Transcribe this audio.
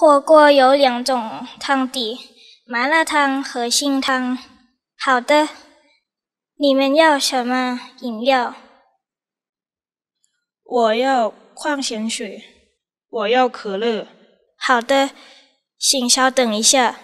火锅有两种汤底，麻辣汤和清汤。好的，你们要什么饮料？我要矿泉水，我要可乐。好的，请稍等一下。